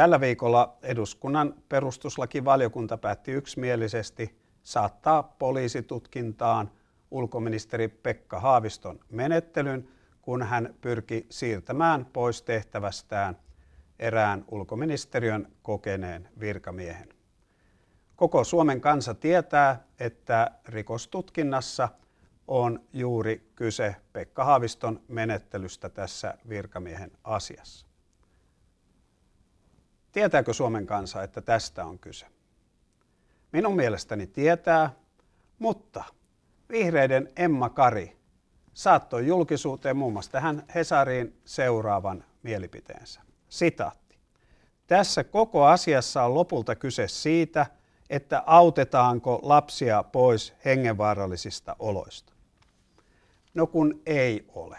Tällä viikolla eduskunnan perustuslakivaliokunta päätti yksimielisesti saattaa poliisitutkintaan ulkoministeri Pekka Haaviston menettelyn, kun hän pyrki siirtämään pois tehtävästään erään ulkoministeriön kokeneen virkamiehen. Koko Suomen kansa tietää, että rikostutkinnassa on juuri kyse Pekka Haaviston menettelystä tässä virkamiehen asiassa. Tietääkö Suomen kansa, että tästä on kyse? Minun mielestäni tietää, mutta vihreiden Emma Kari saattoi julkisuuteen muun muassa tähän Hesariin seuraavan mielipiteensä. Sitaatti. Tässä koko asiassa on lopulta kyse siitä, että autetaanko lapsia pois hengenvaarallisista oloista. No kun ei ole.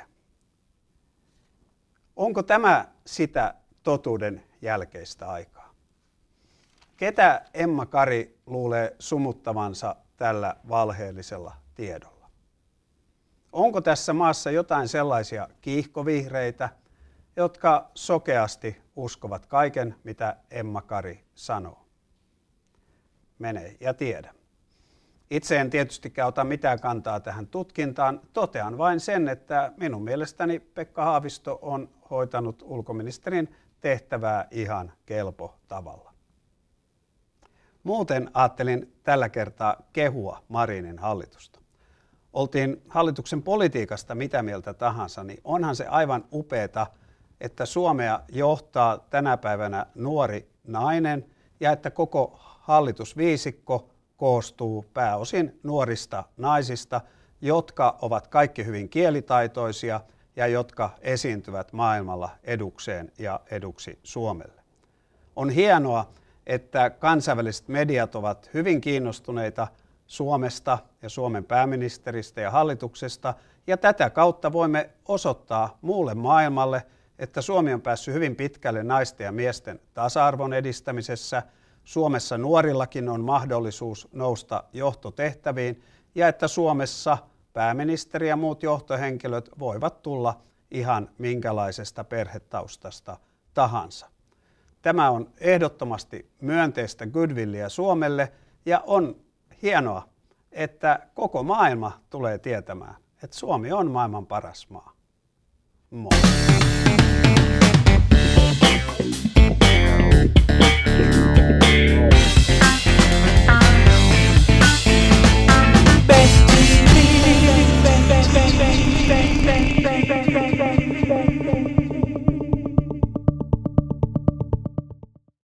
Onko tämä sitä totuuden jälkeistä aikaa. Ketä Emma Kari luulee sumuttavansa tällä valheellisella tiedolla? Onko tässä maassa jotain sellaisia kiihkovihreitä, jotka sokeasti uskovat kaiken, mitä Emma Kari sanoo? Mene ja tiedä. Itse en tietystikään ota mitään kantaa tähän tutkintaan. Totean vain sen, että minun mielestäni Pekka Haavisto on hoitanut ulkoministerin tehtävää ihan kelpo tavalla. Muuten ajattelin tällä kertaa kehua Marinin hallitusta. Oltiin hallituksen politiikasta mitä mieltä tahansa, niin onhan se aivan upeeta, että Suomea johtaa tänä päivänä nuori nainen ja että koko hallitusviisikko koostuu pääosin nuorista naisista, jotka ovat kaikki hyvin kielitaitoisia – ja jotka esiintyvät maailmalla edukseen ja eduksi Suomelle. On hienoa, että kansainväliset mediat ovat hyvin kiinnostuneita Suomesta ja Suomen pääministeristä ja hallituksesta, ja tätä kautta voimme osoittaa muulle maailmalle, että Suomi on päässyt hyvin pitkälle naisten ja miesten tasa-arvon edistämisessä, Suomessa nuorillakin on mahdollisuus nousta johtotehtäviin, ja että Suomessa – pääministeri ja muut johtohenkilöt voivat tulla ihan minkälaisesta perhetaustasta tahansa. Tämä on ehdottomasti myönteistä goodwillia Suomelle ja on hienoa, että koko maailma tulee tietämään, että Suomi on maailman paras maa. Moi!